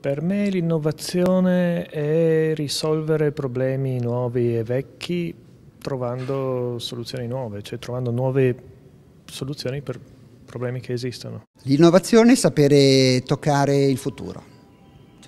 Per me l'innovazione è risolvere problemi nuovi e vecchi trovando soluzioni nuove, cioè trovando nuove soluzioni per problemi che esistono. L'innovazione è sapere toccare il futuro.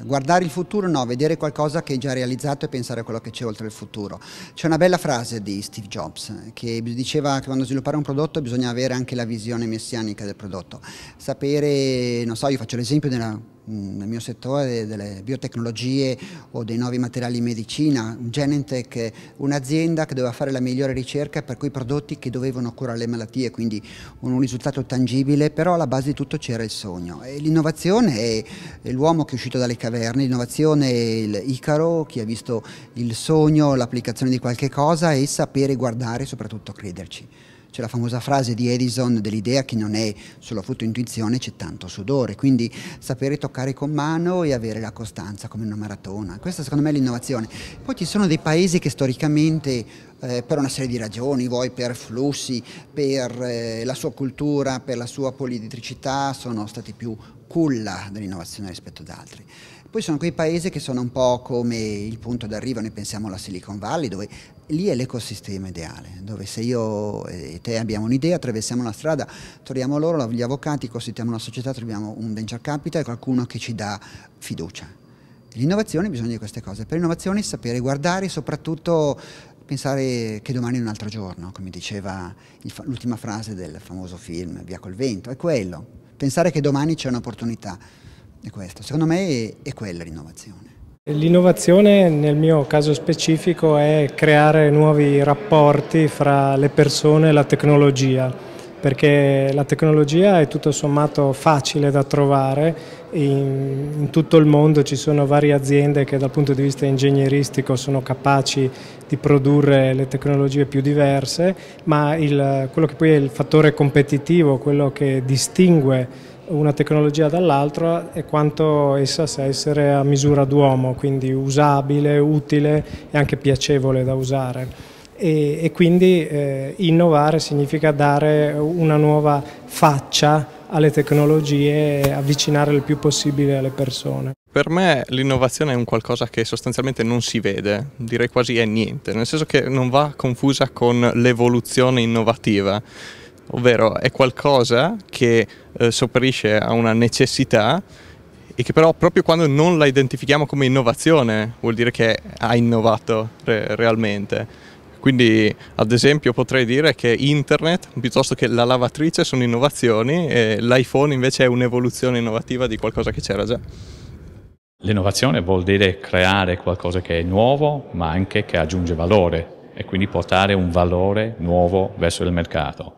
Cioè, guardare il futuro no, vedere qualcosa che è già realizzato e pensare a quello che c'è oltre il futuro. C'è una bella frase di Steve Jobs che diceva che quando sviluppare un prodotto bisogna avere anche la visione messianica del prodotto. Sapere, non so, io faccio l'esempio della Mm, nel mio settore delle biotecnologie o dei nuovi materiali in medicina, Genentech, un'azienda che doveva fare la migliore ricerca per quei prodotti che dovevano curare le malattie, quindi un risultato tangibile, però alla base di tutto c'era il sogno. l'innovazione è, l'uomo che è uscito dalle caverne, l'innovazione è il Icaro, chi ha visto il sogno, l'applicazione di qualche cosa e sapere guardare e soprattutto crederci. C'è la famosa frase di Edison dell'idea che non è solo frutto intuizione, c'è tanto sudore, quindi sapere toccare con mano e avere la costanza come una maratona. Questa secondo me è l'innovazione. Poi ci sono dei paesi che storicamente eh, per una serie di ragioni, voi per flussi, per eh, la sua cultura, per la sua poliedricità, sono stati più culla dell'innovazione rispetto ad altri. Poi sono quei paesi che sono un po' come il punto d'arrivo, noi pensiamo alla Silicon Valley, dove lì è l'ecosistema ideale, dove se io e te abbiamo un'idea, attraversiamo la strada, troviamo loro, gli avvocati, costituiamo una società, troviamo un venture capital, e qualcuno che ci dà fiducia. L'innovazione bisogna di queste cose, per l'innovazione sapere guardare e soprattutto pensare che domani è un altro giorno, come diceva l'ultima frase del famoso film Via col vento, è quello, pensare che domani c'è un'opportunità. È questo, secondo me è, è quella l'innovazione. L'innovazione nel mio caso specifico è creare nuovi rapporti fra le persone e la tecnologia, perché la tecnologia è tutto sommato facile da trovare, in, in tutto il mondo ci sono varie aziende che dal punto di vista ingegneristico sono capaci di produrre le tecnologie più diverse, ma il, quello che poi è il fattore competitivo, quello che distingue una tecnologia dall'altra e quanto essa sa essere a misura d'uomo, quindi usabile, utile e anche piacevole da usare. E, e quindi eh, innovare significa dare una nuova faccia alle tecnologie e avvicinare il più possibile alle persone. Per me l'innovazione è un qualcosa che sostanzialmente non si vede, direi quasi è niente, nel senso che non va confusa con l'evoluzione innovativa ovvero è qualcosa che eh, sopperisce a una necessità e che però proprio quando non la identifichiamo come innovazione vuol dire che ha innovato re realmente. Quindi ad esempio potrei dire che internet piuttosto che la lavatrice sono innovazioni e l'iPhone invece è un'evoluzione innovativa di qualcosa che c'era già. L'innovazione vuol dire creare qualcosa che è nuovo ma anche che aggiunge valore e quindi portare un valore nuovo verso il mercato.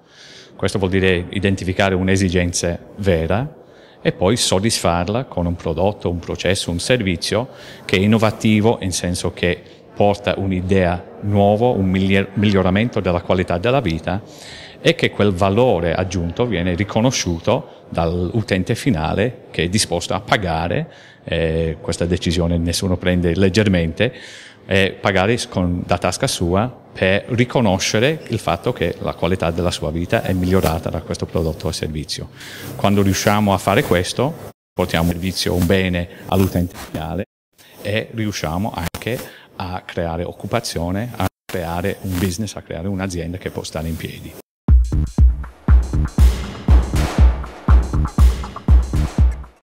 Questo vuol dire identificare un'esigenza vera e poi soddisfarla con un prodotto, un processo, un servizio che è innovativo in senso che porta un'idea nuova, un miglioramento della qualità della vita e che quel valore aggiunto viene riconosciuto dall'utente finale che è disposto a pagare, eh, questa decisione nessuno prende leggermente, eh, pagare con, da tasca sua per riconoscere il fatto che la qualità della sua vita è migliorata da questo prodotto o servizio. Quando riusciamo a fare questo, portiamo un servizio, un bene all'utente finale e riusciamo anche a creare occupazione, a creare un business, a creare un'azienda che può stare in piedi.